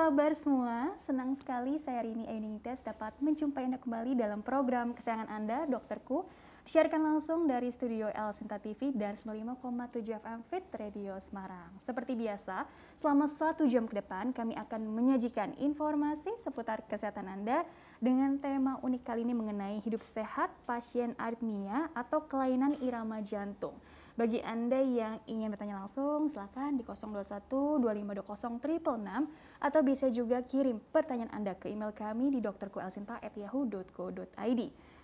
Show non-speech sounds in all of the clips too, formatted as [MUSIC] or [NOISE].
kabar semua? Senang sekali saya Rini Tes dapat menjumpai Anda kembali dalam program kesayangan Anda, Dokterku. Siarkan langsung dari studio L Sinta TV dan 95,7 FM Fit Radio Semarang. Seperti biasa, selama satu jam ke depan kami akan menyajikan informasi seputar kesehatan Anda dengan tema unik kali ini mengenai hidup sehat pasien aritmia atau kelainan irama jantung. Bagi Anda yang ingin bertanya langsung, silakan di 021 2520 666 atau bisa juga kirim pertanyaan Anda ke email kami di drkuelsinta@yahoo.co.id.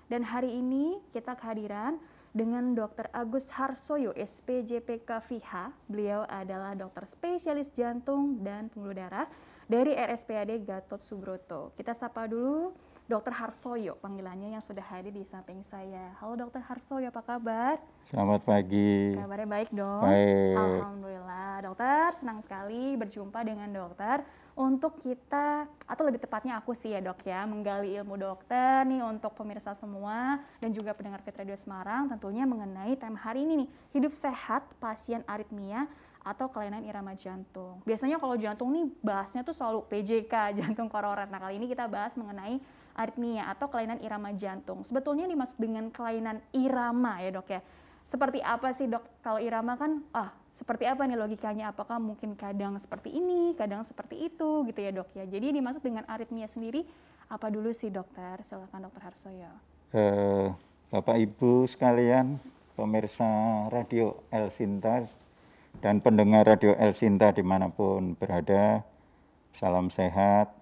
Dan hari ini kita kehadiran dengan Dr. Agus Harsoyo, SPJPK VH. Beliau adalah dokter spesialis jantung dan pembuluh darah dari RSPAD Gatot Subroto. Kita sapa dulu Dr. Harsoyo, panggilannya yang sudah hadir di samping saya. Halo Dr. Harsoyo, apa kabar? Selamat pagi. Kabarnya baik dong? Baik. Alhamdulillah dokter, senang sekali berjumpa dengan dokter untuk kita atau lebih tepatnya aku sih ya dok ya menggali ilmu dokter nih untuk pemirsa semua dan juga pendengar Fit Radio Semarang tentunya mengenai tema hari ini nih hidup sehat pasien aritmia atau kelainan irama jantung. Biasanya kalau jantung nih bahasnya tuh selalu PJK, [LAUGHS] jantung koroner. Nah, kali ini kita bahas mengenai aritmia atau kelainan irama jantung. Sebetulnya dimaksud dengan kelainan irama ya, Dok ya. Seperti apa sih, Dok? Kalau irama kan ah seperti apa nih logikanya? Apakah mungkin kadang seperti ini, kadang seperti itu gitu ya dok ya? Jadi dimaksud dengan aritmia sendiri apa dulu sih dokter? Silakan dokter Harsoyo. Uh, Bapak Ibu sekalian, pemirsa Radio El Sinta dan pendengar Radio El Sinta dimanapun berada, salam sehat.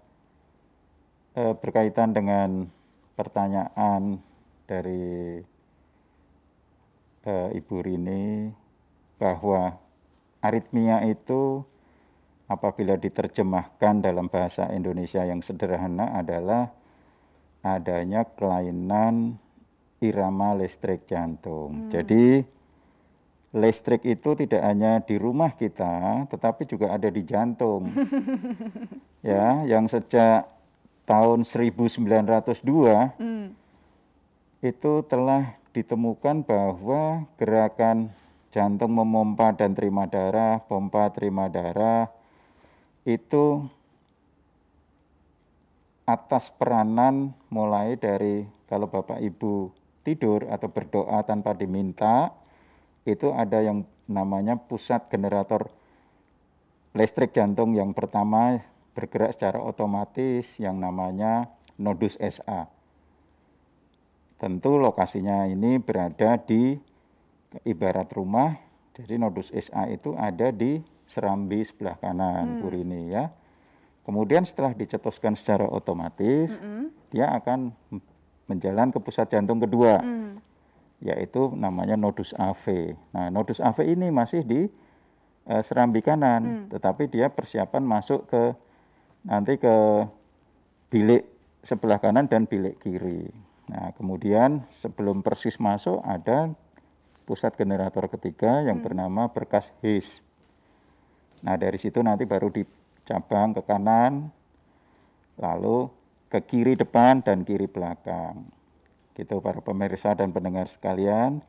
Uh, berkaitan dengan pertanyaan dari uh, Ibu Rini bahwa Aritmia itu apabila diterjemahkan dalam bahasa Indonesia yang sederhana adalah adanya kelainan irama listrik jantung. Hmm. Jadi listrik itu tidak hanya di rumah kita, tetapi juga ada di jantung. [LAUGHS] ya, yang sejak tahun 1902 hmm. itu telah ditemukan bahwa gerakan jantung memompa dan terima darah, pompa terima darah itu atas peranan mulai dari kalau Bapak Ibu tidur atau berdoa tanpa diminta itu ada yang namanya pusat generator listrik jantung yang pertama bergerak secara otomatis yang namanya nodus SA. Tentu lokasinya ini berada di ibarat rumah, jadi nodus SA itu ada di serambi sebelah kanan hmm. Burini ya. Kemudian setelah dicetuskan secara otomatis, mm -hmm. dia akan menjalan ke pusat jantung kedua, mm. yaitu namanya nodus AV. Nah, nodus AV ini masih di uh, serambi kanan, mm. tetapi dia persiapan masuk ke nanti ke bilik sebelah kanan dan bilik kiri. Nah, kemudian sebelum persis masuk ada pusat generator ketiga yang hmm. bernama Berkas His. Nah, dari situ nanti baru dicabang ke kanan, lalu ke kiri depan dan kiri belakang. Gitu para pemirsa dan pendengar sekalian,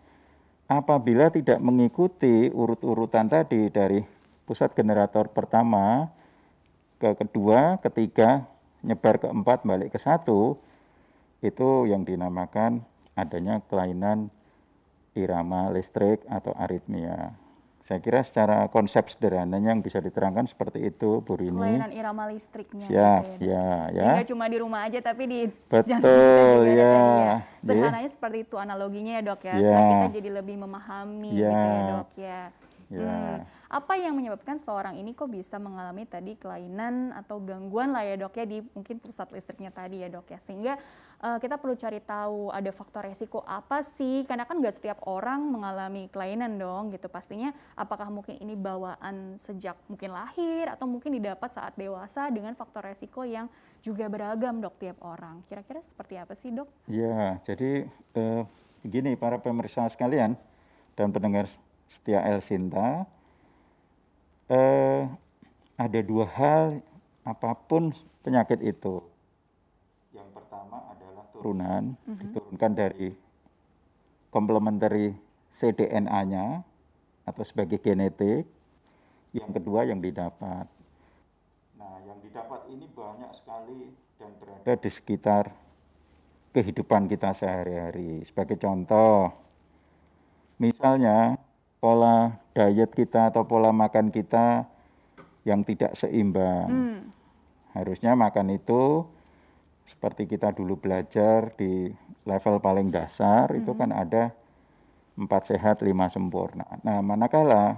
apabila tidak mengikuti urut-urutan tadi dari pusat generator pertama ke kedua, ketiga, nyebar ke empat, balik ke satu, itu yang dinamakan adanya kelainan irama listrik atau aritmia. Saya kira secara konsep sederhananya yang bisa diterangkan seperti itu, Bu Rini. Kelainan irama listriknya. Siap, ya, gitu ya, ya, ya. ya, ya. cuma di rumah aja, tapi di... Betul, ya. ya. ya. Iya. Sederhananya seperti itu analoginya ya, dok ya. ya. Yeah. kita jadi lebih memahami ya. Yeah. gitu ya, dok ya. ya. Hmm. Apa yang menyebabkan seorang ini kok bisa mengalami tadi kelainan atau gangguan lah ya dok ya di mungkin pusat listriknya tadi ya dok ya. Sehingga uh, kita perlu cari tahu ada faktor resiko apa sih. Karena kan nggak setiap orang mengalami kelainan dong gitu. Pastinya apakah mungkin ini bawaan sejak mungkin lahir atau mungkin didapat saat dewasa dengan faktor resiko yang juga beragam dok tiap orang. Kira-kira seperti apa sih dok? Ya jadi uh, eh, gini para pemeriksa sekalian dan pendengar setia El Sinta, eh, ada dua hal apapun penyakit itu. Yang pertama adalah turunan, mm-hmm. diturunkan dari komplementari cDNA-nya atau sebagai genetik. Yang kedua yang didapat. Nah, yang didapat ini banyak sekali dan berada di sekitar kehidupan kita sehari-hari. Sebagai contoh, misalnya pola diet kita atau pola makan kita yang tidak seimbang. Hmm. Harusnya makan itu seperti kita dulu belajar di level paling dasar hmm. itu kan ada empat sehat lima sempurna. Nah manakala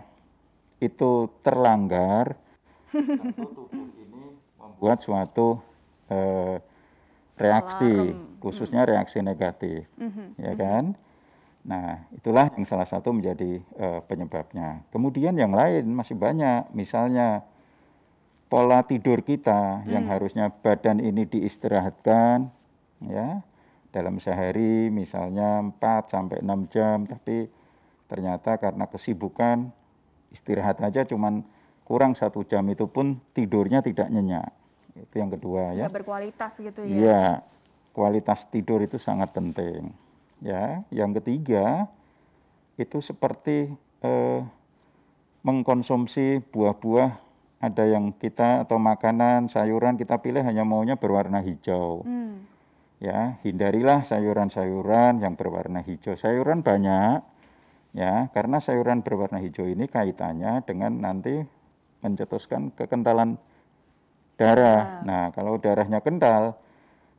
itu terlanggar, [LAUGHS] tubuh ini membuat suatu eh, reaksi, Alarm. khususnya hmm. reaksi negatif, hmm. ya kan? Hmm Nah, itulah yang salah satu menjadi uh, penyebabnya. Kemudian yang lain masih banyak, misalnya pola tidur kita hmm. yang harusnya badan ini diistirahatkan ya dalam sehari misalnya 4 sampai 6 jam tapi ternyata karena kesibukan istirahat aja cuman kurang satu jam itu pun tidurnya tidak nyenyak. Itu yang kedua ya. Tidak berkualitas gitu ya. Iya. Kualitas tidur itu sangat penting ya yang ketiga itu seperti eh, mengkonsumsi buah-buah ada yang kita atau makanan sayuran kita pilih hanya maunya berwarna hijau hmm. ya hindarilah sayuran-sayuran yang berwarna hijau sayuran banyak ya karena sayuran berwarna hijau ini kaitannya dengan nanti mencetuskan kekentalan darah nah, nah kalau darahnya kental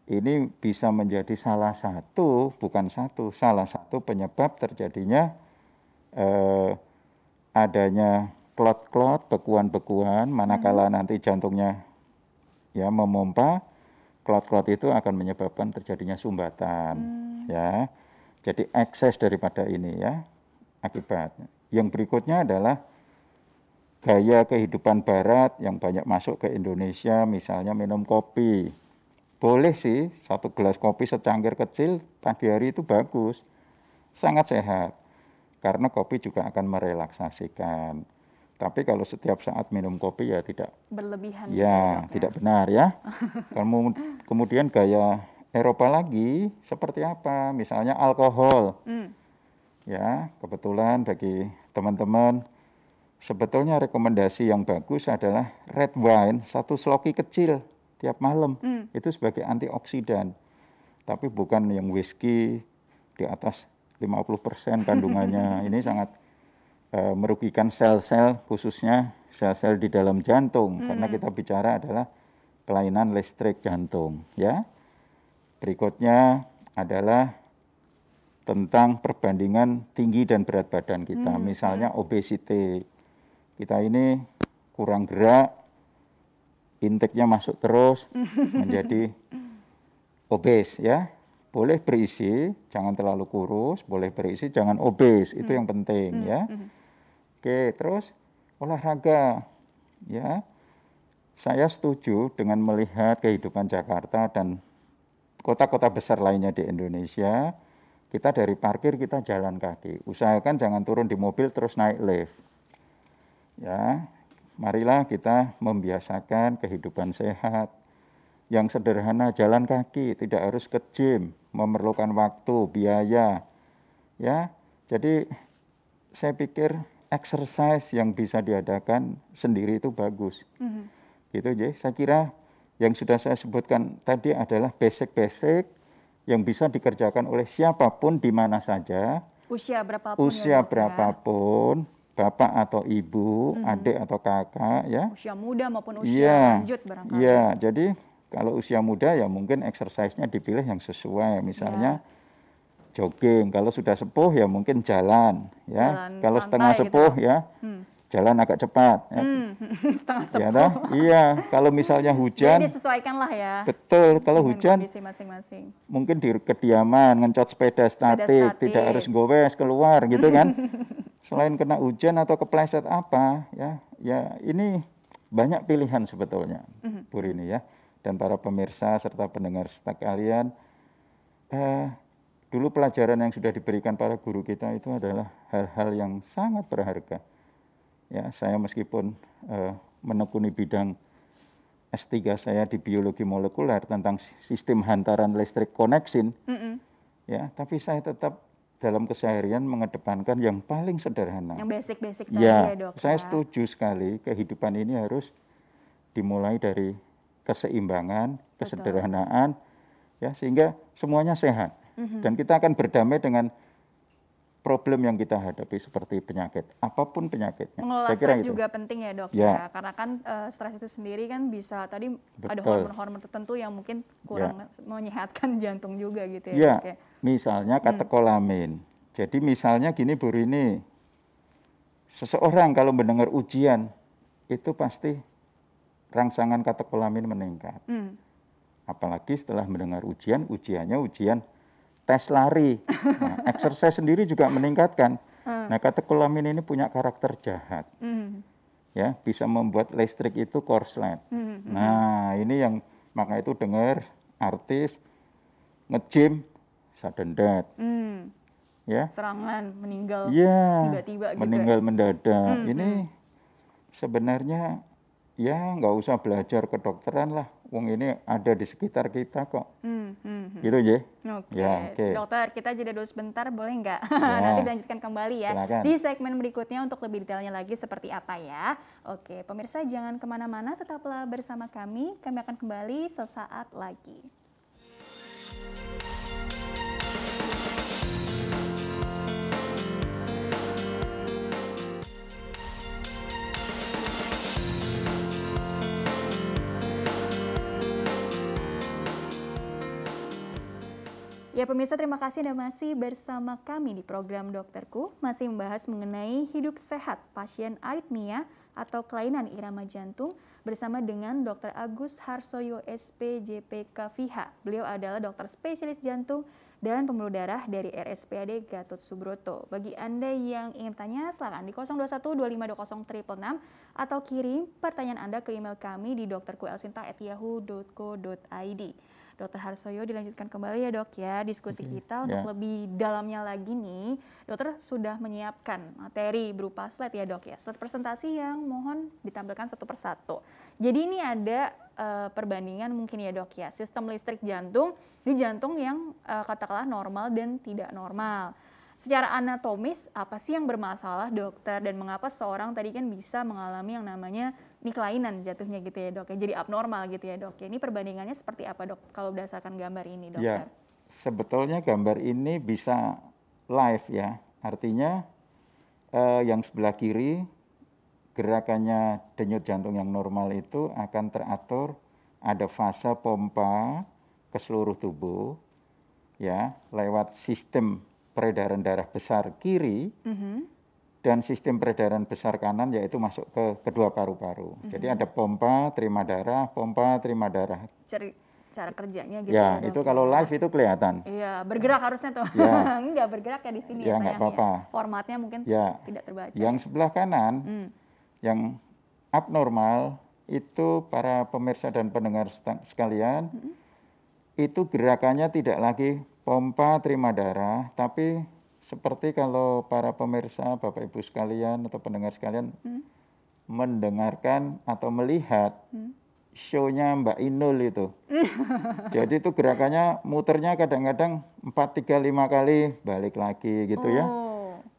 ini bisa menjadi salah satu, bukan satu, salah satu penyebab terjadinya eh, adanya klot-klot, bekuan-bekuan, manakala hmm. nanti jantungnya ya memompa, klot-klot itu akan menyebabkan terjadinya sumbatan, hmm. ya. Jadi ekses daripada ini ya akibatnya. Yang berikutnya adalah gaya kehidupan barat yang banyak masuk ke Indonesia, misalnya minum kopi boleh sih, satu gelas kopi secangkir kecil pagi hari itu bagus. Sangat sehat. Karena kopi juga akan merelaksasikan. Tapi kalau setiap saat minum kopi ya tidak berlebihan. Ya, gitu ya, ya? tidak benar ya. [LAUGHS] Kamu kemudian gaya Eropa lagi seperti apa? Misalnya alkohol. Hmm. Ya, kebetulan bagi teman-teman sebetulnya rekomendasi yang bagus adalah red wine satu sloki kecil tiap malam. Hmm. Itu sebagai antioksidan. Tapi bukan yang whisky di atas 50% kandungannya. [LAUGHS] Ini sangat e, merugikan sel-sel khususnya sel-sel di dalam jantung hmm. karena kita bicara adalah kelainan listrik jantung, ya. Berikutnya adalah tentang perbandingan tinggi dan berat badan kita. Hmm. Misalnya ya. obesitas. Kita ini kurang gerak, intake-nya masuk terus [LAUGHS] menjadi obes ya. Boleh berisi, jangan terlalu kurus, boleh berisi, jangan obes, itu yang hmm. penting hmm, ya. Hmm. Oke, terus olahraga ya. Saya setuju dengan melihat kehidupan Jakarta dan kota-kota besar lainnya di Indonesia. Kita dari parkir kita jalan kaki. Usahakan jangan turun di mobil terus naik lift. Ya, Marilah kita membiasakan kehidupan sehat. Yang sederhana jalan kaki, tidak harus ke gym, memerlukan waktu, biaya. Ya. Jadi saya pikir exercise yang bisa diadakan sendiri itu bagus. Mm-hmm. Gitu, jadi saya kira yang sudah saya sebutkan tadi adalah basic-basic yang bisa dikerjakan oleh siapapun di mana saja, usia berapapun, usia ya, ya. berapapun, bapak atau ibu, hmm. adik atau kakak ya. Usia muda maupun usia ya, lanjut barangkali. Iya, jadi kalau usia muda ya mungkin exercise-nya dipilih yang sesuai misalnya ya. jogging. Kalau sudah sepuh ya mungkin jalan ya. Jalan kalau setengah gitu. sepuh gitu. ya. Hmm jalan agak cepat. Ya. Hmm, [LAUGHS] setengah iya sepuluh. Ya, nah? iya, kalau misalnya [LAUGHS] hujan. Jadi ya. Betul, kalau hujan. masing-masing. Mungkin di kediaman, ngencot sepeda statik, sepeda statis. tidak harus gowes keluar gitu [LAUGHS] kan. Selain kena hujan atau kepleset apa, ya, ya ini banyak pilihan sebetulnya, hmm Bu Rini ya, dan para pemirsa serta pendengar kalian, Eh, dulu pelajaran yang sudah diberikan para guru kita itu adalah hal-hal yang sangat berharga. Ya, saya meskipun uh, menekuni bidang S3 saya di biologi molekuler tentang sistem hantaran listrik koneksin. Mm -mm. Ya, tapi saya tetap dalam keseharian mengedepankan yang paling sederhana. Yang basic-basic ya, tadi ya, Dok. Saya ya? setuju sekali kehidupan ini harus dimulai dari keseimbangan, kesederhanaan Betul. ya sehingga semuanya sehat. Mm -hmm. Dan kita akan berdamai dengan problem yang kita hadapi seperti penyakit, apapun penyakitnya. Mengelola stres itu. juga penting ya dok ya, ya. karena kan uh, stres itu sendiri kan bisa tadi Betul. ada hormon-hormon tertentu yang mungkin ya. kurang ya. menyehatkan [LAUGHS] jantung juga gitu ya. ya, ya. Misalnya hmm. katekolamin. Hmm. Jadi misalnya gini Bu Rini, seseorang kalau mendengar ujian itu pasti rangsangan katekolamin meningkat. Hmm. Apalagi setelah mendengar ujian, ujiannya ujian tes lari. [LAUGHS] Nah, exercise sendiri juga meningkatkan. Ah. Nah, katekolamin ini punya karakter jahat. Mm. Ya, bisa membuat listrik itu korslet. Mm. Nah, ini yang maka itu dengar artis ngejim death, Mm. Ya. Serangan meninggal ya, tiba-tiba gitu. Ya. Meninggal mendadak. Mm. Ini hmm. sebenarnya ya nggak usah belajar kedokteran lah wong ini ada di sekitar kita kok. Hmm, hmm, hmm. Gitu, Jeh? Oke. Okay. Ya, okay. Dokter, kita jeda dulu sebentar, boleh nggak? Ya. [LAUGHS] Nanti dilanjutkan kembali ya. Silakan. Di segmen berikutnya untuk lebih detailnya lagi seperti apa ya. Oke, pemirsa jangan kemana-mana, tetaplah bersama kami. Kami akan kembali sesaat lagi. Ya pemirsa terima kasih Anda masih bersama kami di program Dokterku masih membahas mengenai hidup sehat pasien aritmia atau kelainan irama jantung bersama dengan Dr. Agus Harsoyo SPJPK VIH. Beliau adalah dokter spesialis jantung dan pembuluh darah dari RSPAD Gatot Subroto. Bagi Anda yang ingin tanya, silakan di 021 atau kirim pertanyaan Anda ke email kami di dokterkuelsinta.yahoo.co.id. Dokter Harsoyo dilanjutkan kembali ya dok ya diskusi okay. kita untuk yeah. lebih dalamnya lagi nih. Dokter sudah menyiapkan materi berupa slide ya dok ya, slide presentasi yang mohon ditampilkan satu persatu. Jadi ini ada uh, perbandingan mungkin ya dok ya, sistem listrik jantung di jantung yang uh, katakanlah normal dan tidak normal. Secara anatomis apa sih yang bermasalah dokter dan mengapa seorang tadi kan bisa mengalami yang namanya ini kelainan jatuhnya gitu ya dok ya jadi abnormal gitu ya dok ya ini perbandingannya seperti apa dok kalau berdasarkan gambar ini dokter ya, sebetulnya gambar ini bisa live ya artinya eh, yang sebelah kiri gerakannya denyut jantung yang normal itu akan teratur ada fase pompa ke seluruh tubuh ya lewat sistem peredaran darah besar kiri mm -hmm dan sistem peredaran besar kanan yaitu masuk ke kedua paru-paru. Mm -hmm. Jadi ada pompa terima darah, pompa terima darah. Cari cara kerjanya gitu. Ya, ya itu kalau ya. live itu kelihatan. Iya, bergerak ya. harusnya tuh. Ya. [LAUGHS] enggak bergerak ya di sini ya, ya apa -apa. ya. Formatnya mungkin ya. tidak terbaca. Yang sebelah kanan mm. yang abnormal itu para pemirsa dan pendengar sekalian mm -hmm. itu gerakannya tidak lagi pompa terima darah tapi seperti kalau para pemirsa, Bapak Ibu sekalian atau pendengar sekalian hmm? mendengarkan atau melihat hmm? show Mbak Inul itu. [LAUGHS] Jadi itu gerakannya muternya kadang-kadang empat tiga lima kali balik lagi gitu ya. oh. ya.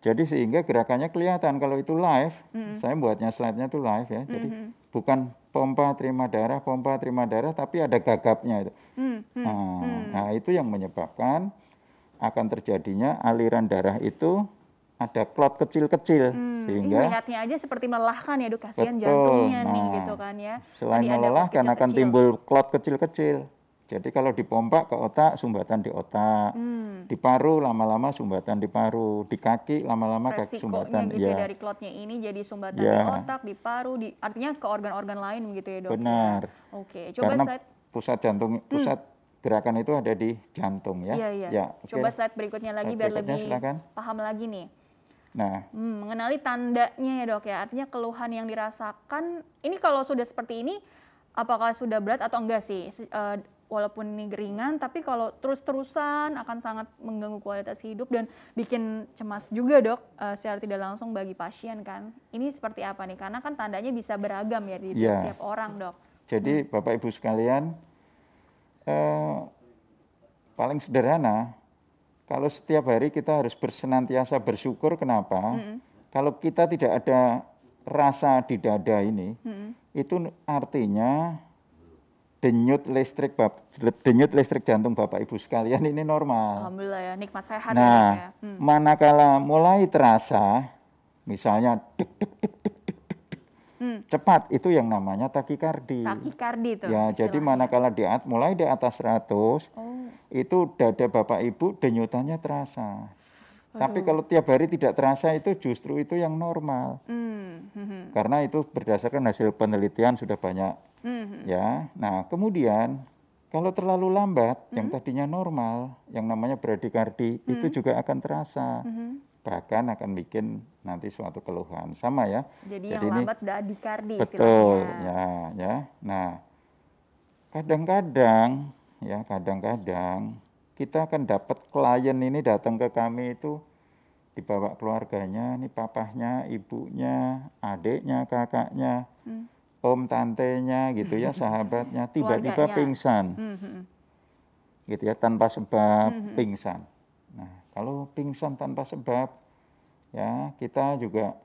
Jadi sehingga gerakannya kelihatan kalau itu live. -hmm. Saya buatnya slide-nya itu live ya. Jadi -hmm. bukan pompa terima darah, pompa terima darah tapi ada gagapnya itu. Hmm. -hmm. nah, -hmm. nah, itu yang menyebabkan akan terjadinya aliran darah itu ada klot kecil-kecil hmm, sehingga melihatnya aja seperti melelahkan ya dok. kasihan jantungnya nah, nih gitu kan ya. Selain Tadi melelahkan kecil akan timbul klot kecil-kecil. Jadi kalau dipompa ke otak sumbatan di otak, hmm. di paru lama-lama sumbatan di paru, di kaki lama-lama kaki sumbatan gitu ya. ya. dari klotnya ini jadi sumbatan ya. di otak, di paru, di artinya ke organ-organ lain begitu ya dok. Ya. Benar. Oke, coba Karena pusat jantung hmm. pusat hmm gerakan itu ada di jantung ya. Iya, iya. Ya, okay. Coba slide berikutnya lagi slide biar lebih silakan. paham lagi nih. Nah, hmm, mengenali tandanya ya dok ya, artinya keluhan yang dirasakan ini kalau sudah seperti ini, apakah sudah berat atau enggak sih? Eh, walaupun ini ringan, tapi kalau terus-terusan akan sangat mengganggu kualitas hidup dan bikin cemas juga dok, uh, secara tidak langsung bagi pasien kan. Ini seperti apa nih? Karena kan tandanya bisa beragam ya di ya. tiap orang dok. Jadi hmm. bapak ibu sekalian Eh, paling sederhana kalau setiap hari kita harus bersenantiasa bersyukur kenapa mm -hmm. kalau kita tidak ada rasa di dada ini mm -hmm. itu artinya denyut listrik bap, denyut listrik jantung bapak ibu sekalian ini normal. Alhamdulillah ya nikmat sehat. Nah, ya. ya. Hmm. manakala mulai terasa, misalnya deg deg hmm. cepat itu yang namanya takikardi. Takikardi itu. Ya, jadi manakala di at, mulai di atas 100 oh. itu dada Bapak Ibu denyutannya terasa. Aduh. Tapi kalau tiap hari tidak terasa itu justru itu yang normal. Hmm. hmm, hmm. Karena itu berdasarkan hasil penelitian sudah banyak. Hmm. hmm. Ya. Nah, kemudian kalau terlalu lambat, hmm. yang tadinya normal, yang namanya bradikardi, hmm. itu juga akan terasa. Hmm bahkan akan bikin nanti suatu keluhan sama ya. Jadi, Jadi yang ini, lambat dikardi betul ya ya. Nah kadang-kadang ya kadang-kadang kita akan dapat klien ini datang ke kami itu dibawa keluarganya, ini papahnya, ibunya, adiknya, kakaknya, hmm. om tantenya gitu ya, sahabatnya [LAUGHS] tiba-tiba pingsan. Hmm, hmm. Gitu ya, tanpa sebab hmm. hmm. pingsan. Nah, kalau pingsan tanpa sebab, ya kita juga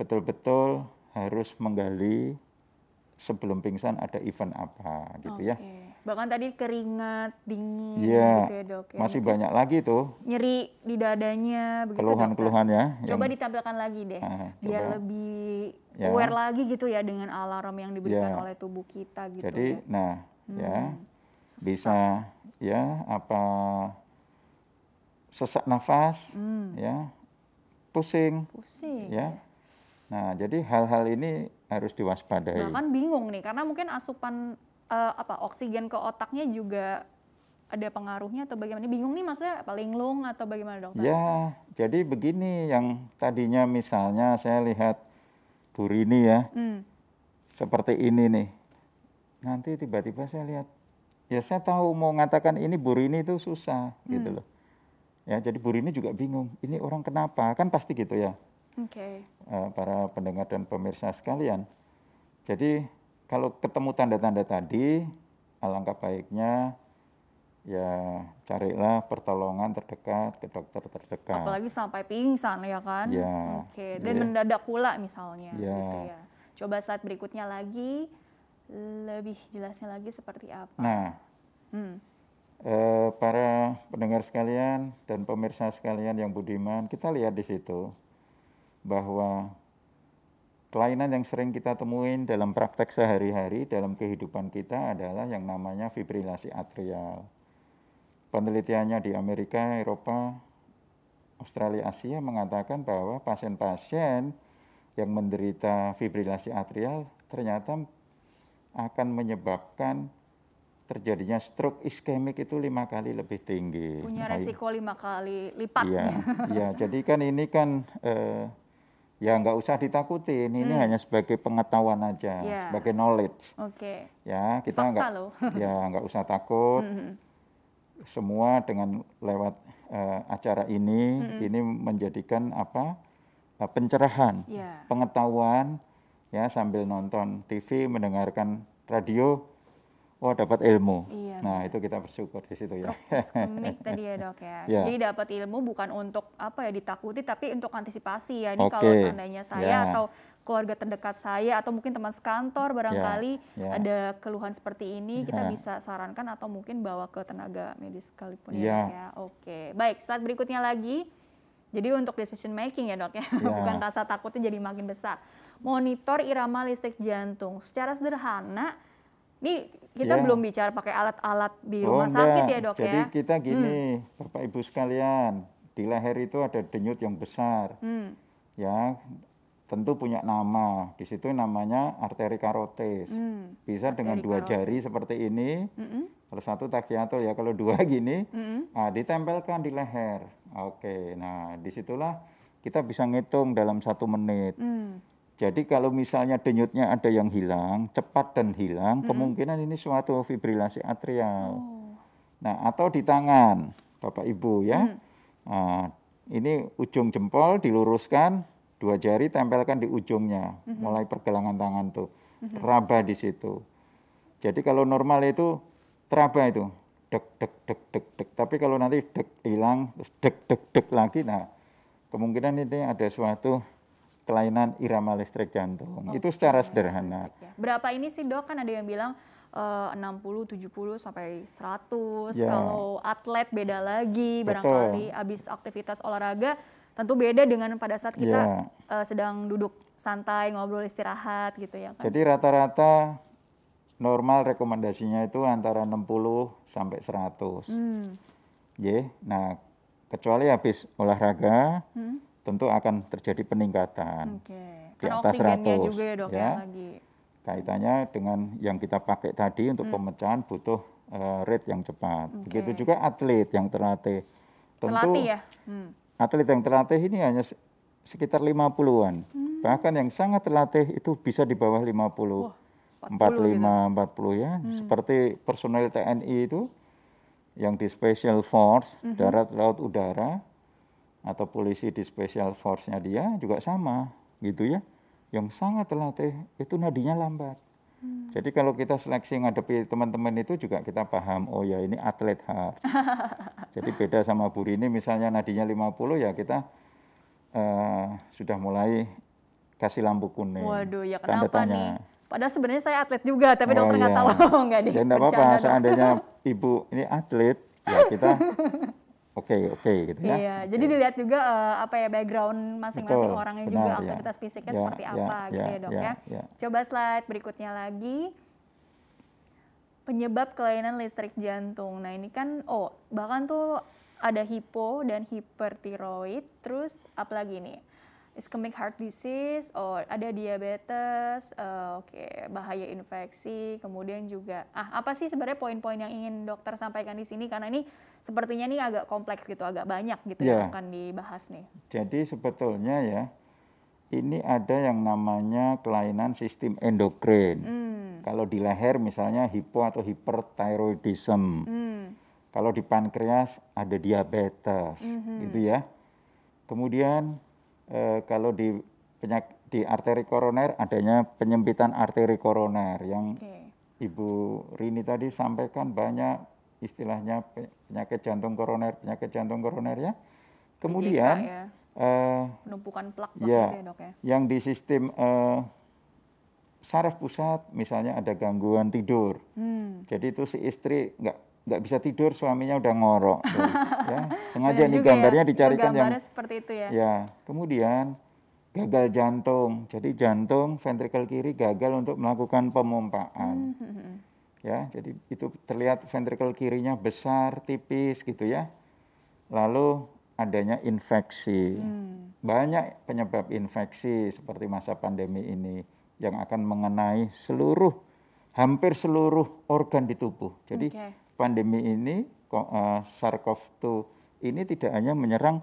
betul-betul harus menggali sebelum pingsan ada event apa gitu okay. ya. Bahkan kan tadi keringat, dingin ya, gitu ya dok. Ya, masih gitu. banyak lagi tuh. Nyeri di dadanya. Keluhan-keluhan ya. Coba yang, ditampilkan lagi deh. nah, biar coba. lebih ya. aware lagi gitu ya dengan alarm yang diberikan ya. oleh tubuh kita gitu. Jadi ya. nah ya, hmm. ya bisa ya apa sesak nafas, hmm. ya, pusing, pusing, ya. Nah, jadi hal-hal ini harus diwaspadai. Bahkan bingung nih, karena mungkin asupan uh, apa oksigen ke otaknya juga ada pengaruhnya atau bagaimana? Bingung nih maksudnya apa linglung atau bagaimana dokter? Ya, jadi begini yang tadinya misalnya saya lihat Bu Rini ya, hmm. seperti ini nih. Nanti tiba-tiba saya lihat, ya saya tahu mau mengatakan ini Bu Rini itu susah gitu hmm. gitu loh. Ya, jadi Bu Rini juga bingung, ini orang kenapa? Kan pasti gitu ya. Oke. Uh, Para pendengar dan pemirsa sekalian. Jadi kalau ketemu tanda-tanda tadi, alangkah baiknya ya carilah pertolongan terdekat ke dokter terdekat. Apalagi sampai pingsan ya kan? Ya. Oke. Okay. Gitu dan ya. mendadak pula misalnya. Ya. Gitu ya. Coba saat berikutnya lagi lebih jelasnya lagi seperti apa. Nah, hmm. Eh, para pendengar sekalian dan pemirsa sekalian yang budiman, kita lihat di situ bahwa kelainan yang sering kita temuin dalam praktek sehari-hari dalam kehidupan kita adalah yang namanya fibrilasi atrial. Penelitiannya di Amerika, Eropa, Australia, Asia mengatakan bahwa pasien-pasien yang menderita fibrilasi atrial ternyata akan menyebabkan terjadinya stroke iskemik itu lima kali lebih tinggi. Punya nah, resiko lima kali lipat. Iya, iya. Jadi kan ini kan eh, ya nggak usah ditakuti. Ini hmm. hanya sebagai pengetahuan aja, yeah. sebagai knowledge. Oke. Okay. Ya kita nggak, ya nggak usah takut. Hmm, hmm. Semua dengan lewat eh, acara ini, hmm. hmm. ini menjadikan apa eh, pencerahan, yeah. pengetahuan, ya sambil nonton TV, mendengarkan radio oh dapat ilmu. Iya, nah, itu kita bersyukur di situ ya. ya. Iskemik [LAUGHS] tadi ya, Dok ya. Yeah. Jadi dapat ilmu bukan untuk apa ya ditakuti tapi untuk antisipasi ya. Ini okay. kalau seandainya saya yeah. atau keluarga terdekat saya atau mungkin teman sekantor barangkali yeah. Yeah. ada keluhan seperti ini, yeah. kita iya. bisa sarankan atau mungkin bawa ke tenaga medis sekalipun yeah. Iya. ya. Oke. Okay. Baik, saat berikutnya lagi. Jadi untuk decision making ya, Dok ya. Yeah. [LAUGHS] bukan rasa takutnya jadi makin besar. Monitor irama listrik jantung. Secara sederhana, ini kita ya. belum bicara pakai alat-alat di oh, rumah enggak. sakit ya dok Jadi ya. Jadi kita gini, hmm. Bapak Ibu sekalian, di leher itu ada denyut yang besar, hmm. ya tentu punya nama. Di situ namanya arteri karotis. Hmm. Bisa arteri dengan dua karotis. jari seperti ini, hmm. Kalau satu takiatul ya kalau dua [LAUGHS] gini, hmm. nah, ditempelkan di leher. Oke, nah disitulah kita bisa ngitung dalam satu menit. Hmm. Jadi kalau misalnya denyutnya ada yang hilang, cepat dan hilang, hmm. kemungkinan ini suatu fibrilasi atrial. Oh. Nah, atau di tangan, Bapak Ibu ya. Hmm. Nah, ini ujung jempol diluruskan, dua jari tempelkan di ujungnya, hmm. mulai pergelangan tangan tuh. Hmm. Raba di situ. Jadi kalau normal itu teraba itu, dek dek dek dek dek. Tapi kalau nanti dek hilang, terus dek dek dek lagi, nah kemungkinan ini ada suatu kelainan irama listrik jantung. Okay. Itu secara sederhana. Ya. Berapa ini sih dok? Kan ada yang bilang uh, 60, 70 sampai 100. Yeah. Kalau atlet beda lagi barangkali habis aktivitas olahraga tentu beda dengan pada saat kita yeah. Ya. uh, sedang duduk santai ngobrol istirahat gitu ya kan. Jadi rata-rata normal rekomendasinya itu antara 60 sampai 100. Hmm. Yeah. Nah, kecuali habis olahraga, hmm tentu akan terjadi peningkatan okay. di atas 100 juga ya, dok, ya. ya. lagi. kaitannya dengan yang kita pakai tadi untuk hmm. pemecahan butuh uh, rate yang cepat okay. begitu juga atlet yang terlatih tentu terlatih ya? hmm. atlet yang terlatih ini hanya sekitar 50-an hmm. bahkan yang sangat terlatih itu bisa di bawah 50 Wah, 40 45 gitu. 40 ya hmm. seperti personel TNI itu yang di special force -hmm. darat laut udara atau polisi di special force-nya dia juga sama gitu ya yang sangat terlatih itu nadinya lambat hmm. jadi kalau kita seleksi ngadepi teman-teman itu juga kita paham oh ya ini atlet hard [LAUGHS] jadi beda sama buri ini misalnya nadinya 50 ya kita uh, sudah mulai kasih lampu kuning waduh ya kenapa tanya. nih Padahal sebenarnya saya atlet juga, tapi oh, dokter nggak iya. tahu [LAUGHS] nggak di. Dan ya, nggak apa-apa, seandainya ibu ini atlet, ya kita [LAUGHS] oke okay, oke okay, gitu ya. Iya, okay. jadi dilihat juga uh, apa ya background masing-masing orang orangnya benar, juga ya. aktivitas fisiknya ya, seperti ya, apa gitu ya, gitu ya, dok ya, ya. ya. Coba slide berikutnya lagi. Penyebab kelainan listrik jantung. Nah, ini kan oh, bahkan tuh ada hipo dan hipertiroid, terus apalagi nih? ischemic heart disease, oh ada diabetes, uh, oke okay, bahaya infeksi, kemudian juga ah apa sih sebenarnya poin-poin yang ingin dokter sampaikan di sini karena ini sepertinya ini agak kompleks gitu, agak banyak gitu ya. yang akan dibahas nih. Jadi sebetulnya ya ini ada yang namanya kelainan sistem endokrin. Hmm. Kalau di leher misalnya hipo atau hiperthyroidism. Hmm. Kalau di pankreas ada diabetes, hmm. gitu ya. Kemudian eh, kalau di penyak di arteri koroner adanya penyempitan arteri koroner yang okay. Ibu Rini tadi sampaikan banyak istilahnya penyakit jantung koroner, penyakit jantung koroner ya. Kemudian PJK, ya. Uh, penumpukan plak ya, ya, dok ya. Yang di sistem uh, saraf pusat misalnya ada gangguan tidur. Hmm. Jadi itu si istri nggak nggak bisa tidur suaminya udah ngorok. Tuh, [LAUGHS] ya. Sengaja nih ya. gambarnya ya. dicarikan gambarnya yang seperti itu ya. Ya, kemudian gagal jantung. Jadi jantung ventrikel kiri gagal untuk melakukan pemompaan. Hmm. hmm, hmm ya jadi itu terlihat ventrikel kirinya besar tipis gitu ya lalu adanya infeksi hmm. banyak penyebab infeksi seperti masa pandemi ini yang akan mengenai seluruh hampir seluruh organ di tubuh jadi okay. pandemi ini eh, SARS-CoV-2 ini tidak hanya menyerang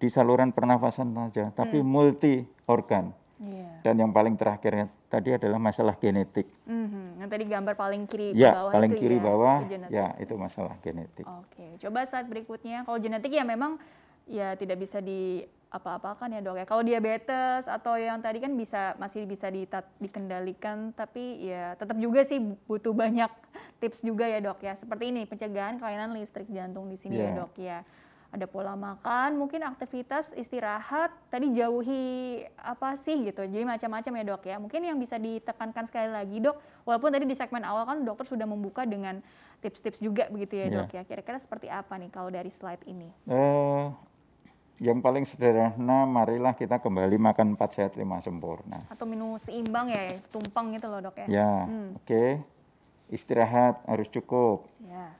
di saluran pernafasan saja tapi hmm. multi organ Iya. Dan yang paling terakhir tadi adalah masalah genetik. Mm-hmm. Yang tadi gambar paling kiri ya, bawah paling kiri ya, bawah, ya itu masalah genetik. Oke, okay. coba saat berikutnya. Kalau genetik ya memang ya tidak bisa di apa-apakan ya dok ya. Kalau diabetes atau yang tadi kan bisa masih bisa ditat, dikendalikan, tapi ya tetap juga sih butuh banyak [LAUGHS] tips juga ya dok ya. Seperti ini pencegahan kelainan listrik jantung di sini yeah. ya dok ya ada pola makan, mungkin aktivitas istirahat, tadi jauhi apa sih gitu. Jadi macam-macam ya dok ya. Mungkin yang bisa ditekankan sekali lagi dok, walaupun tadi di segmen awal kan dokter sudah membuka dengan tips-tips juga begitu ya dok iya. ya. Kira-kira seperti apa nih kalau dari slide ini? Uh, yang paling sederhana, marilah kita kembali makan 4 sehat 5 sempurna. Atau minum seimbang ya, tumpang gitu loh dok ya. Ya, hmm. oke. Okay. Istirahat harus cukup. Ya.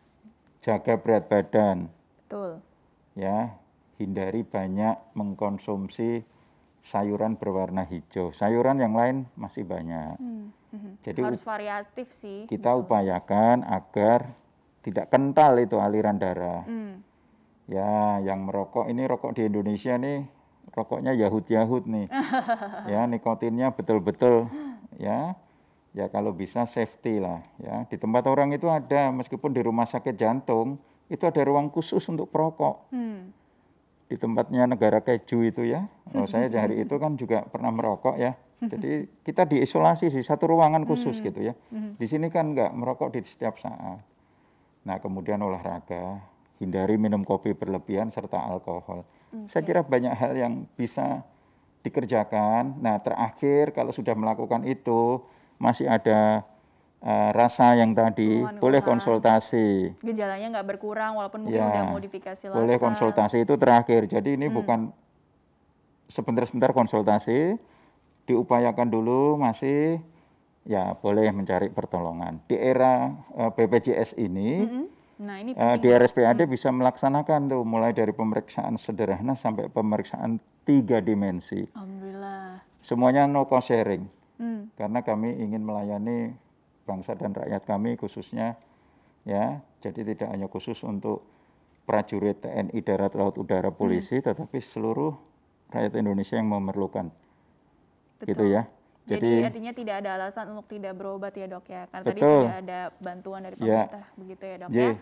Jaga berat badan. Betul ya hindari banyak mengkonsumsi sayuran berwarna hijau. Sayuran yang lain masih banyak. Hmm. hmm. Jadi harus variatif sih. Kita betul. Gitu. upayakan agar tidak kental itu aliran darah. Hmm. Ya, yang merokok ini rokok di Indonesia nih rokoknya yahut-yahut nih. [LAUGHS] ya, nikotinnya betul-betul ya. Ya kalau bisa safety lah ya. Di tempat orang itu ada meskipun di rumah sakit jantung itu ada ruang khusus untuk perokok. Hmm. Di tempatnya negara keju itu ya. Kalau oh, saya hari [LAUGHS] itu kan juga pernah merokok ya. Jadi kita diisolasi sih satu ruangan khusus hmm. gitu ya. Hmm. Di sini kan nggak merokok di setiap saat. Nah kemudian olahraga, hindari minum kopi berlebihan serta alkohol. Okay. Saya kira banyak hal yang bisa dikerjakan. Nah terakhir kalau sudah melakukan itu masih ada Eh, rasa yang tadi Keluhan boleh konsultasi gejalanya nggak berkurang walaupun mungkin ya, udah modifikasi boleh konsultasi itu terakhir jadi ini hmm. bukan sebentar-sebentar konsultasi diupayakan dulu masih ya boleh mencari pertolongan di era uh, eh, BPJS ini mm -hmm. Nah, ini uh, di RSPAD hmm. bisa melaksanakan tuh mulai dari pemeriksaan sederhana sampai pemeriksaan tiga dimensi. Alhamdulillah. Semuanya no cost sharing. Hmm. Karena kami ingin melayani bangsa dan rakyat kami khususnya ya. Jadi tidak hanya khusus untuk prajurit TNI darat laut udara hmm. polisi hmm. tetapi seluruh rakyat Indonesia yang memerlukan. Gitu betul. Gitu ya. Jadi, Jadi artinya tidak ada alasan untuk tidak berobat ya dok ya, karena betul. tadi sudah ada bantuan dari ya. pemerintah ya. begitu ya dok Ye. ya. Iya.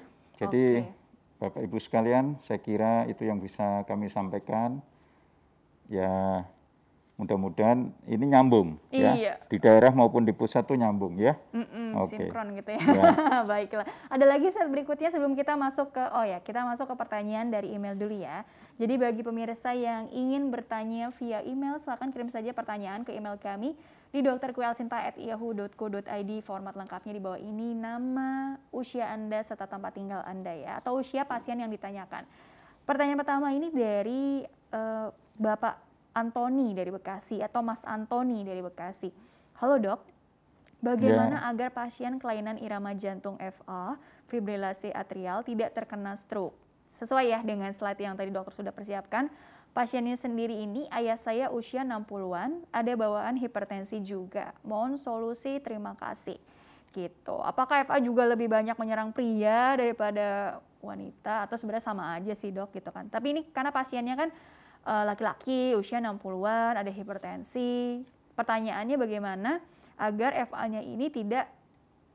Jadi okay. Bapak Ibu sekalian, saya kira itu yang bisa kami sampaikan. Ya mudah-mudahan ini nyambung ya. iya. ya di daerah maupun di pusat tuh nyambung ya mm -mm, okay. sinkron gitu ya, ya. [LAUGHS] baiklah ada lagi set berikutnya sebelum kita masuk ke oh ya kita masuk ke pertanyaan dari email dulu ya jadi bagi pemirsa yang ingin bertanya via email silahkan kirim saja pertanyaan ke email kami di dokterkuelsinta@yahoo.co.id format lengkapnya di bawah ini nama usia anda serta tempat tinggal anda ya atau usia pasien yang ditanyakan pertanyaan pertama ini dari uh, bapak Antoni dari Bekasi atau Mas Antoni dari Bekasi. Halo dok, bagaimana yeah. agar pasien kelainan irama jantung FA, fibrilasi atrial tidak terkena stroke? Sesuai ya dengan slide yang tadi dokter sudah persiapkan, pasiennya sendiri ini ayah saya usia 60-an, ada bawaan hipertensi juga. Mohon solusi, terima kasih. Gitu. Apakah FA juga lebih banyak menyerang pria daripada wanita atau sebenarnya sama aja sih dok gitu kan. Tapi ini karena pasiennya kan Eh, laki-laki usia 60-an, ada hipertensi. Pertanyaannya bagaimana agar FA-nya ini tidak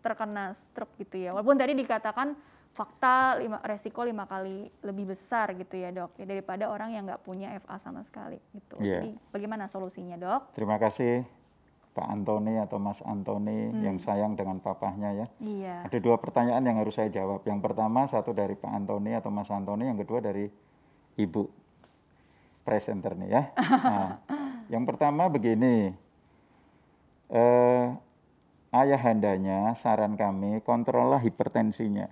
terkena stroke gitu ya. Walaupun tadi dikatakan fakta lima, resiko lima kali lebih besar gitu ya dok ya, daripada orang yang nggak punya FA sama sekali gitu. Yeah. Jadi bagaimana solusinya dok? Terima kasih Pak Antoni atau Mas Antoni hmm. yang sayang dengan papahnya ya. Iya. Ada dua pertanyaan yang harus saya jawab. Yang pertama satu dari Pak Antoni atau Mas Antoni, yang kedua dari Ibu presenter nih ya. Nah, [LAUGHS] yang pertama begini, eh, ayahandanya saran kami kontrollah hipertensinya.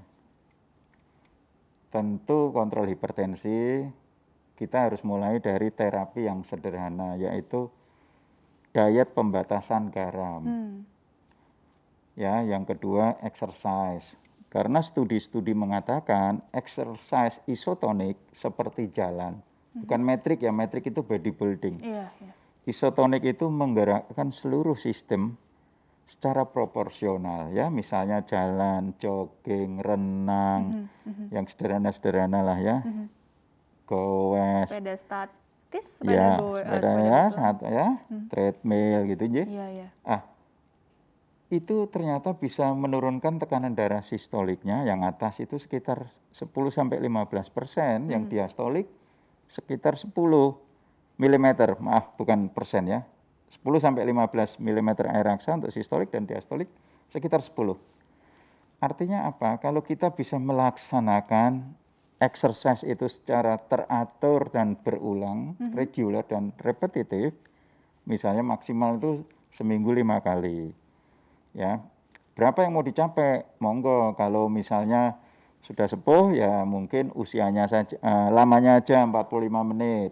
Tentu kontrol hipertensi kita harus mulai dari terapi yang sederhana yaitu diet pembatasan garam. Hmm. Ya, yang kedua exercise. Karena studi-studi mengatakan exercise isotonik seperti jalan. Bukan metrik ya, metrik itu bodybuilding. Iya, iya. Isotonik itu menggerakkan seluruh sistem secara proporsional ya, misalnya jalan, jogging, renang, mm -hmm. yang sederhana-sederhana lah ya. Mm -hmm. Goes. Sepeda statis, sepeda ya, go, eh, sepeda, uh, sepeda ya, saat, ya, mm. treadmill gitu ya. Iya, iya. Ah, itu ternyata bisa menurunkan tekanan darah sistoliknya yang atas itu sekitar 10 sampai 15 persen, mm. yang mhm. diastolik sekitar 10 mm, maaf bukan persen ya. 10 sampai 15 mm air raksa untuk sistolik dan diastolik sekitar 10. Artinya apa? Kalau kita bisa melaksanakan exercise itu secara teratur dan berulang, mm -hmm. reguler dan repetitif, misalnya maksimal itu seminggu lima kali, ya berapa yang mau dicapai? Monggo kalau misalnya sudah sepuh ya mungkin usianya saja eh, lamanya aja 45 menit.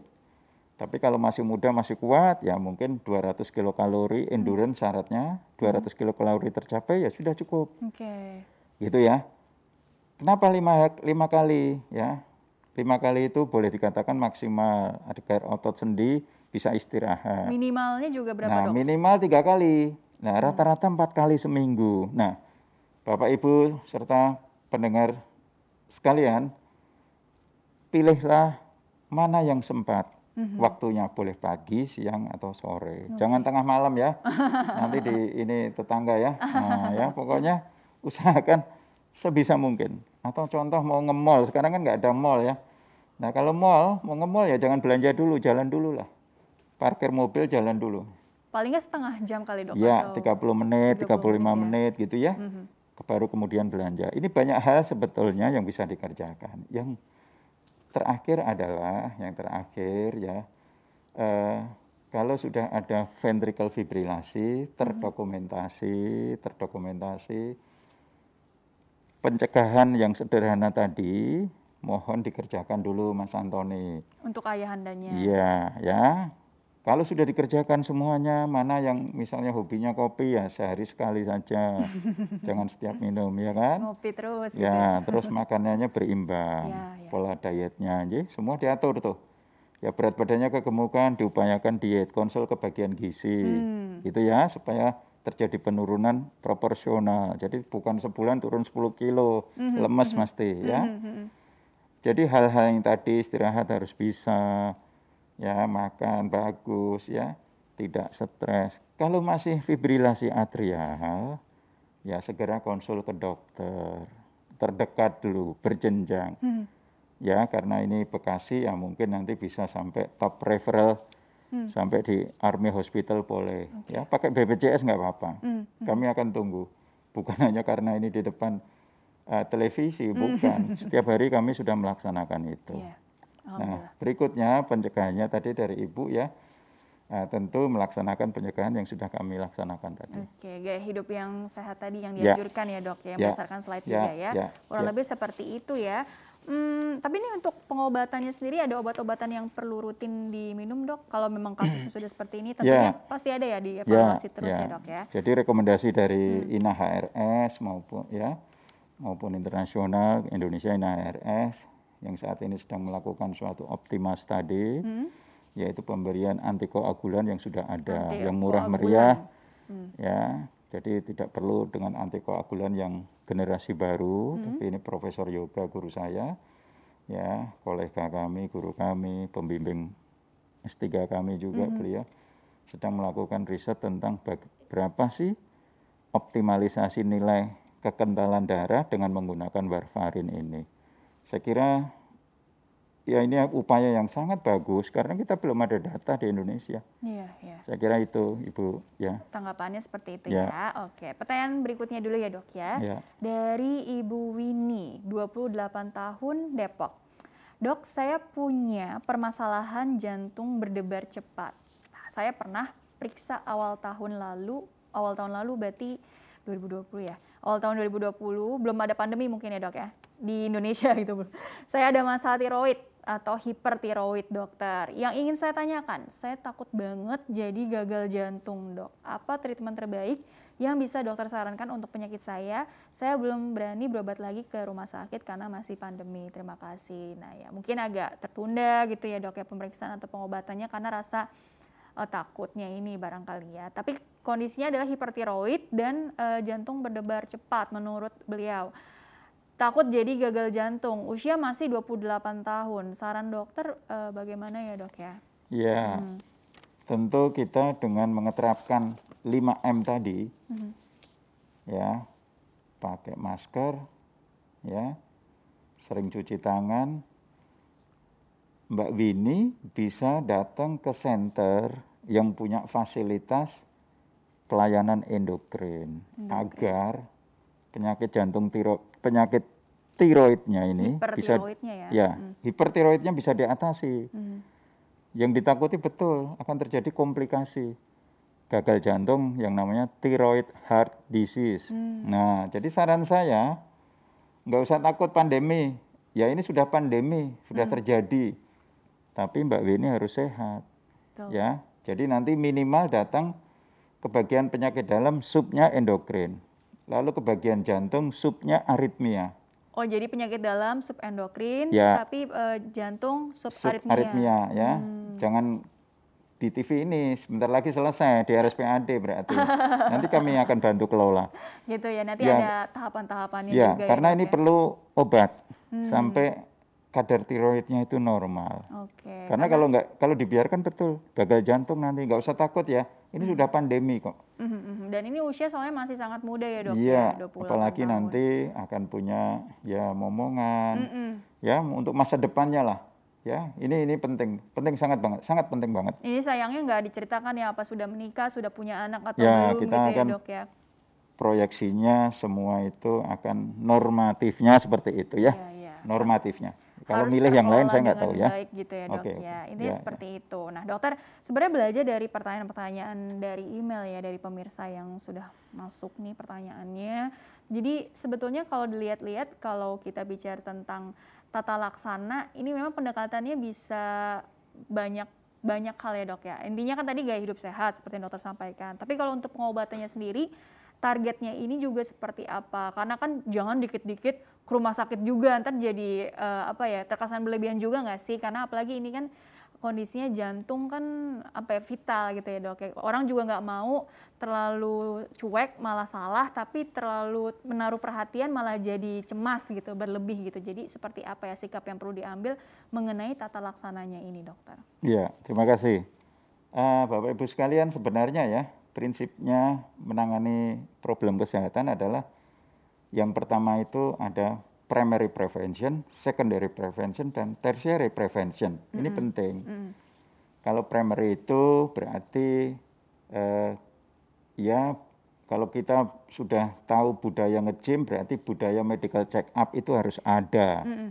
Tapi kalau masih muda masih kuat ya mungkin 200 kilokalori endurance hmm. syaratnya 200 hmm. kilokalori tercapai ya sudah cukup. Oke. Okay. Gitu ya. Kenapa lima 5 kali ya? lima kali itu boleh dikatakan maksimal agar otot sendi bisa istirahat. Minimalnya juga berapa nah, minimal tiga kali. Nah hmm. rata-rata empat kali seminggu. Nah Bapak Ibu serta pendengar sekalian, pilihlah mana yang sempat. Mm -hmm. Waktunya boleh pagi, siang atau sore. Okay. Jangan tengah malam ya. Nanti di [LAUGHS] ini tetangga ya. Nah, ya [LAUGHS] pokoknya usahakan sebisa mungkin. Atau contoh mau nge-mall, sekarang kan nggak ada mall ya. Nah, kalau mall mau nge-mall ya jangan belanja dulu, jalan dulu lah. Parkir mobil jalan dulu. Paling nggak setengah jam kali dok? Ya, atau 30 menit, 30 35 menit, ya? menit gitu ya. Mm -hmm baru kemudian belanja. Ini banyak hal sebetulnya yang bisa dikerjakan. Yang terakhir adalah yang terakhir ya eh, kalau sudah ada ventricle fibrilasi terdokumentasi, terdokumentasi pencegahan yang sederhana tadi mohon dikerjakan dulu Mas Antoni. Untuk ayahandanya. Iya, ya. Kalau sudah dikerjakan semuanya, mana yang misalnya hobinya kopi ya sehari sekali saja, [LAUGHS] jangan setiap minum ya kan? Kopi terus. Ya, gitu. Ya. terus [LAUGHS] makanannya berimbang, ya, ya. pola dietnya, ya, semua diatur tuh. Ya berat badannya kegemukan, diupayakan diet, konsul ke bagian gizi, hmm. gitu ya supaya terjadi penurunan proporsional. Jadi bukan sebulan turun 10 kilo, hmm, hmm, lemes mm pasti hmm. ya. Jadi hal-hal yang tadi istirahat harus bisa, ya makan bagus ya, tidak stres. Kalau masih fibrilasi atrial, ya segera konsul ke dokter terdekat dulu, berjenjang. Hmm. Ya, karena ini Bekasi ya mungkin nanti bisa sampai top referral hmm. sampai di Army Hospital boleh. Okay. Ya, pakai BPJS nggak apa-apa. Hmm. Hmm. Kami akan tunggu. Bukan [LAUGHS] hanya karena ini di depan uh, televisi, hmm. bukan. [LAUGHS] Setiap hari kami sudah melaksanakan itu. Yeah nah, berikutnya pencegahannya tadi dari ibu ya. Nah, tentu melaksanakan pencegahan yang sudah kami laksanakan tadi. Oke, gaya hidup yang sehat tadi yang ya. dianjurkan ya, ya dok ya, ya. berdasarkan slide ya. juga ya. ya. Kurang ya. lebih seperti itu ya. Hmm, tapi ini untuk pengobatannya sendiri ada obat-obatan yang perlu rutin diminum dok? Kalau memang kasusnya sudah seperti ini tentunya ya. pasti ada ya evaluasi ya, terus ya. ya dok ya. Jadi rekomendasi dari hmm. INAHRS maupun ya maupun internasional Indonesia INAHRS yang saat ini sedang melakukan suatu optimal study hmm. yaitu pemberian antikoagulan yang sudah ada, Anti yang murah meriah, hmm. ya. Jadi tidak perlu dengan antikoagulan yang generasi baru, hmm. tapi ini Profesor Yoga guru saya, ya kolega kami, guru kami, pembimbing S3 kami juga hmm. beliau sedang melakukan riset tentang berapa sih optimalisasi nilai kekentalan darah dengan menggunakan warfarin ini. Saya kira ya ini upaya yang sangat bagus karena kita belum ada data di Indonesia. Iya, iya. Saya kira itu Ibu ya. Tanggapannya seperti itu ya. ya. Oke, pertanyaan berikutnya dulu ya Dok ya. ya. Dari Ibu Winnie, 28 tahun Depok. Dok, saya punya permasalahan jantung berdebar cepat. Nah, saya pernah periksa awal tahun lalu, awal tahun lalu berarti 2020 ya. Awal tahun 2020 belum ada pandemi mungkin ya Dok ya di Indonesia [LAUGHS] gitu. Saya ada masalah tiroid atau hipertiroid dokter. Yang ingin saya tanyakan, saya takut banget jadi gagal jantung dok. Apa treatment terbaik yang bisa dokter sarankan untuk penyakit saya? Saya belum berani berobat lagi ke rumah sakit karena masih pandemi. Terima kasih. Nah ya mungkin agak tertunda gitu ya dok ya pemeriksaan atau pengobatannya karena rasa uh, takutnya ini barangkali ya. Tapi kondisinya adalah hipertiroid dan uh, jantung berdebar cepat menurut beliau takut jadi gagal jantung. Usia masih 28 tahun. Saran dokter uh, bagaimana ya, Dok ya? Ya Hmm. Tentu kita dengan mengeterapkan 5M tadi hmm. ya, pakai masker ya, sering cuci tangan. Mbak Wini bisa datang ke center yang punya fasilitas pelayanan endokrin, endokrin. agar penyakit jantung tiro penyakit tiroidnya ini bisa ya, ya hmm. hipertiroidnya bisa diatasi. Hmm. Yang ditakuti betul akan terjadi komplikasi gagal jantung yang namanya tiroid heart disease. Hmm. Nah, jadi saran saya nggak usah takut pandemi. Ya ini sudah pandemi, sudah hmm. terjadi. Tapi Mbak Weni harus sehat. Betul. Ya. Jadi nanti minimal datang ke bagian penyakit dalam subnya endokrin lalu ke bagian jantung, subnya aritmia. Oh, jadi penyakit dalam subendokrin, ya. tapi e, jantung subaritmia. Aritmia ya. Hmm. Jangan di TV ini sebentar lagi selesai di RSPAD berarti. [LAUGHS] nanti kami akan bantu kelola. Gitu ya, nanti ya. ada tahapan-tahapannya ya, juga. Ya, karena ya, ini perlu obat hmm. sampai kadar tiroidnya itu normal. Oke. Karena, kalau nggak kalau dibiarkan betul gagal jantung nanti nggak usah takut ya. Ini hmm. sudah pandemi kok hmm Dan ini usia soalnya masih sangat muda ya dok. Iya. Ya? apalagi tahun. nanti akan punya ya momongan, mm hmm ya untuk masa depannya lah. Ya, ini ini penting, penting sangat banget, sangat penting banget. Ini sayangnya nggak diceritakan ya apa sudah menikah, sudah punya anak atau ya, belum kita gitu ya, akan ya dok ya. Proyeksinya semua itu akan normatifnya seperti itu ya, ya, ya. normatifnya. Kalau Harus milih yang lain saya nggak tahu ya. Baik gitu ya dok okay, ya. Ini ya, ya, seperti ya. itu. Nah dokter sebenarnya belajar dari pertanyaan-pertanyaan dari email ya dari pemirsa yang sudah masuk nih pertanyaannya. Jadi sebetulnya kalau dilihat-lihat kalau kita bicara tentang tata laksana ini memang pendekatannya bisa banyak banyak hal ya dok ya. Intinya kan tadi gaya hidup sehat seperti yang dokter sampaikan. Tapi kalau untuk pengobatannya sendiri targetnya ini juga seperti apa? Karena kan jangan dikit-dikit ke rumah sakit juga ntar jadi uh, apa ya terkesan berlebihan juga nggak sih karena apalagi ini kan kondisinya jantung kan apa ya vital gitu ya dok ya. orang juga nggak mau terlalu cuek malah salah tapi terlalu menaruh perhatian malah jadi cemas gitu berlebih gitu jadi seperti apa ya sikap yang perlu diambil mengenai tata laksananya ini dokter Ya terima kasih uh, bapak ibu sekalian sebenarnya ya prinsipnya menangani problem kesehatan adalah yang pertama itu ada primary prevention, secondary prevention, dan tertiary prevention. Mm -hmm. Ini penting. Mm -hmm. Kalau primary itu berarti eh, ya kalau kita sudah tahu budaya ngejim berarti budaya medical check up itu harus ada. Mm -hmm.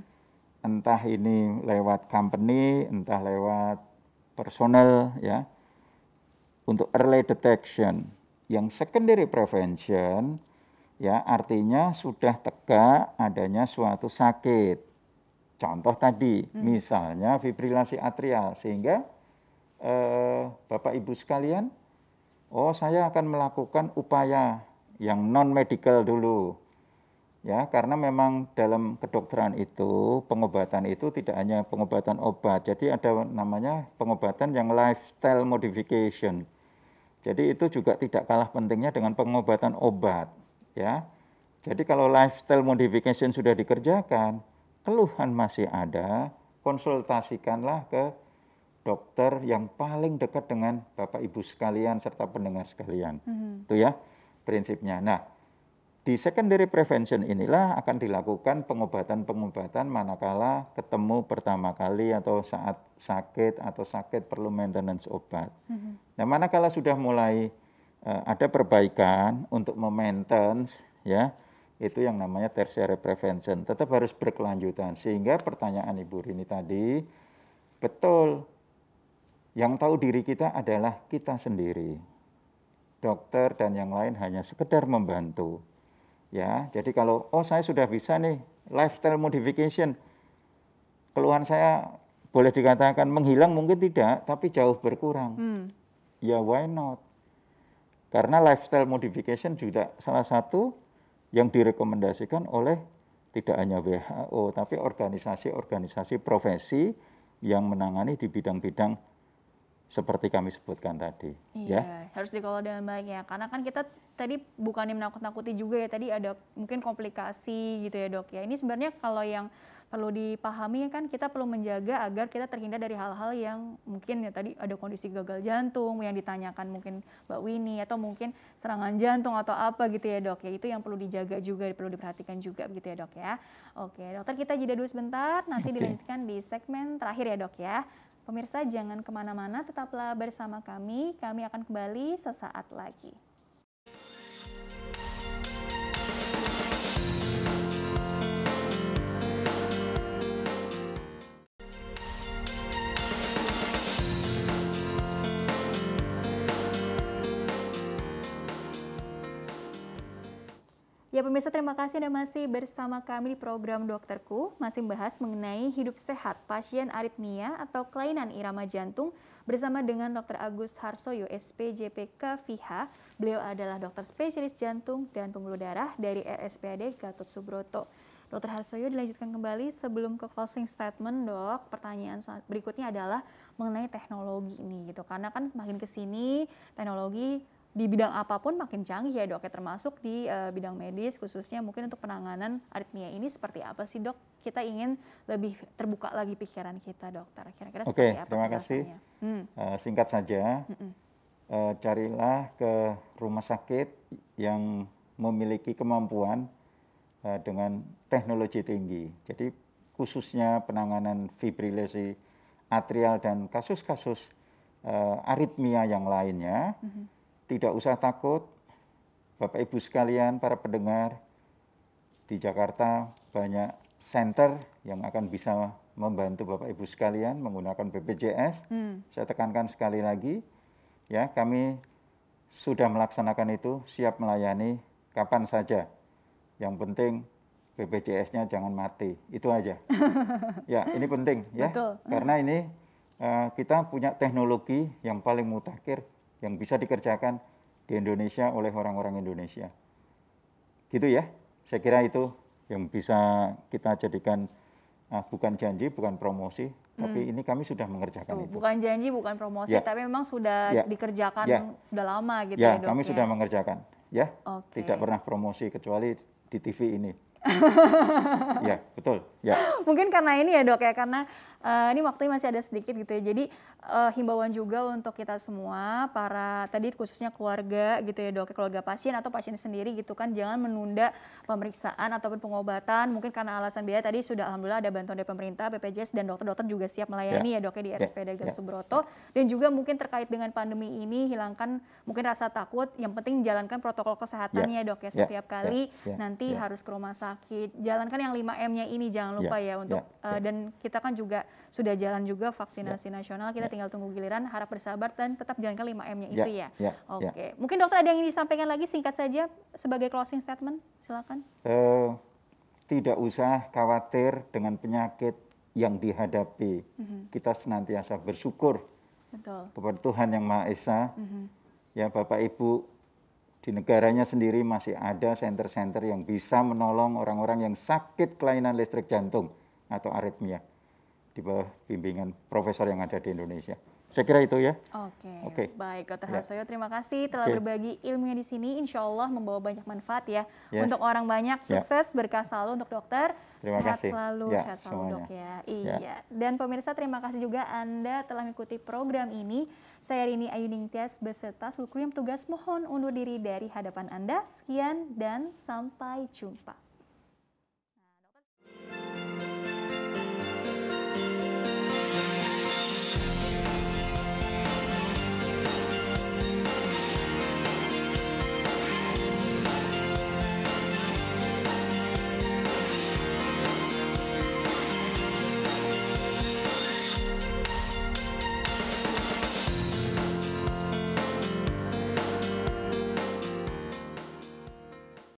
Entah ini lewat company, entah lewat personal ya. Untuk early detection. Yang secondary prevention Ya, artinya sudah tegak adanya suatu sakit. Contoh tadi, hmm. misalnya fibrilasi atrial sehingga eh, Bapak Ibu sekalian, oh saya akan melakukan upaya yang non medical dulu. Ya, karena memang dalam kedokteran itu pengobatan itu tidak hanya pengobatan obat. Jadi ada namanya pengobatan yang lifestyle modification. Jadi itu juga tidak kalah pentingnya dengan pengobatan obat ya. Jadi kalau lifestyle modification sudah dikerjakan, keluhan masih ada, konsultasikanlah ke dokter yang paling dekat dengan Bapak Ibu sekalian serta pendengar sekalian. hmm Itu ya prinsipnya. Nah, di secondary prevention inilah akan dilakukan pengobatan-pengobatan manakala ketemu pertama kali atau saat sakit atau sakit perlu maintenance obat. Mm-hmm. Nah, manakala sudah mulai Eh, ada perbaikan untuk memaintens, ya itu yang namanya tertiary prevention tetap harus berkelanjutan sehingga pertanyaan Ibu Rini tadi betul yang tahu diri kita adalah kita sendiri dokter dan yang lain hanya sekedar membantu ya jadi kalau oh saya sudah bisa nih lifestyle modification keluhan saya boleh dikatakan menghilang mungkin tidak tapi jauh berkurang hmm. ya why not karena lifestyle modification juga salah satu yang direkomendasikan oleh tidak hanya WHO, tapi organisasi-organisasi profesi yang menangani di bidang-bidang seperti kami sebutkan tadi. Iya, ya. harus dikelola dengan baik ya. Karena kan kita tadi bukan yang menakut-nakuti juga ya, tadi ada mungkin komplikasi gitu ya dok ya. Ini sebenarnya kalau yang perlu dipahami ya kan kita perlu menjaga agar kita terhindar dari hal-hal yang mungkin ya tadi ada kondisi gagal jantung yang ditanyakan mungkin Mbak Winnie atau mungkin serangan jantung atau apa gitu ya dok ya itu yang perlu dijaga juga perlu diperhatikan juga gitu ya dok ya oke dokter kita jeda dulu sebentar nanti dilanjutkan di segmen terakhir ya dok ya pemirsa jangan kemana-mana tetaplah bersama kami kami akan kembali sesaat lagi. pemirsa terima kasih Anda masih bersama kami di program Dokterku, masih membahas mengenai hidup sehat pasien aritmia atau kelainan irama jantung bersama dengan Dokter Agus Harsoyo, SPJPK FIHA. Beliau adalah dokter spesialis jantung dan pembuluh darah dari RSPAD Gatot Subroto. Dokter Harsoyo dilanjutkan kembali sebelum ke closing statement dok. Pertanyaan berikutnya adalah mengenai teknologi ini gitu. Karena kan semakin kesini teknologi di bidang apapun makin canggih ya dok ya termasuk di uh, bidang medis khususnya mungkin untuk penanganan aritmia ini seperti apa sih dok kita ingin lebih terbuka lagi pikiran kita dokter kira-kira Oke, seperti apa terima kasih hmm. uh, singkat saja Uh, carilah ke rumah sakit yang memiliki kemampuan uh, dengan teknologi tinggi jadi khususnya penanganan fibrilasi atrial dan kasus-kasus uh, aritmia yang lainnya -hmm tidak usah takut, Bapak Ibu sekalian, para pendengar, di Jakarta banyak center yang akan bisa membantu Bapak Ibu sekalian menggunakan BPJS. Hmm. Saya tekankan sekali lagi, ya kami sudah melaksanakan itu, siap melayani kapan saja. Yang penting BPJS-nya jangan mati, itu aja. [LAUGHS] ya, ini penting ya, Betul. karena ini uh, kita punya teknologi yang paling mutakhir yang bisa dikerjakan di Indonesia oleh orang-orang Indonesia. Gitu ya, saya kira itu yang bisa kita jadikan ah, bukan janji, bukan promosi, hmm. tapi ini kami sudah mengerjakan Tuh, itu. Bukan janji, bukan promosi, ya. tapi memang sudah ya. dikerjakan ya. sudah lama gitu ya, ya kami ya? sudah mengerjakan ya, okay. tidak pernah promosi kecuali di TV ini. [LAUGHS] ya betul. Ya. Mungkin karena ini ya dok ya karena uh, ini waktunya masih ada sedikit gitu ya. Jadi uh, himbauan juga untuk kita semua para tadi khususnya keluarga gitu ya dok, ya, keluarga pasien atau pasien sendiri gitu kan jangan menunda pemeriksaan ataupun pengobatan. Mungkin karena alasan biaya tadi sudah alhamdulillah ada bantuan dari pemerintah, BPJS dan dokter-dokter juga siap melayani ya, ya dok ya di RSPD ya. Gatot ya. Subroto dan juga mungkin terkait dengan pandemi ini hilangkan mungkin rasa takut. Yang penting jalankan protokol kesehatannya ya, dok ya, ya setiap ya. kali ya. Ya. nanti ya. harus ke rumah sakit sakit. Jalankan yang 5M-nya ini jangan ya, lupa ya, ya untuk eh, yeah. Uh, dan kita kan juga sudah jalan juga vaksinasi yeah. nasional. Kita yeah. tinggal tunggu giliran, harap bersabar dan tetap jalankan 5M-nya yeah. itu ya. Yeah. Ya. Oke. Okay. Yeah. Mungkin dokter ada yang ingin disampaikan lagi singkat saja sebagai closing statement, silakan. Uh, tidak usah khawatir dengan penyakit yang dihadapi. Mm -hmm. Kita senantiasa bersyukur Betul. kepada Tuhan yang Maha Esa. Mm -hmm. Ya Bapak Ibu di negaranya sendiri masih ada center-center yang bisa menolong orang-orang yang sakit kelainan listrik jantung atau aritmia di bawah bimbingan profesor yang ada di Indonesia. Saya kira itu ya. Oke. Okay. Okay. Baik, Dokter Ya. Harsoyo, terima kasih telah okay. berbagi ilmunya di sini. Insya Allah membawa banyak manfaat ya yes. untuk orang banyak. Ya. Sukses, yeah. berkah selalu untuk dokter. Terima sehat kasih. selalu, ya, sehat selalu semuanya. dok ya. ya. Iya. Ya. Dan pemirsa terima kasih juga Anda telah mengikuti program ini. Saya Rini Ayu Ningtyas beserta seluruh tugas mohon undur diri dari hadapan Anda. Sekian dan sampai jumpa.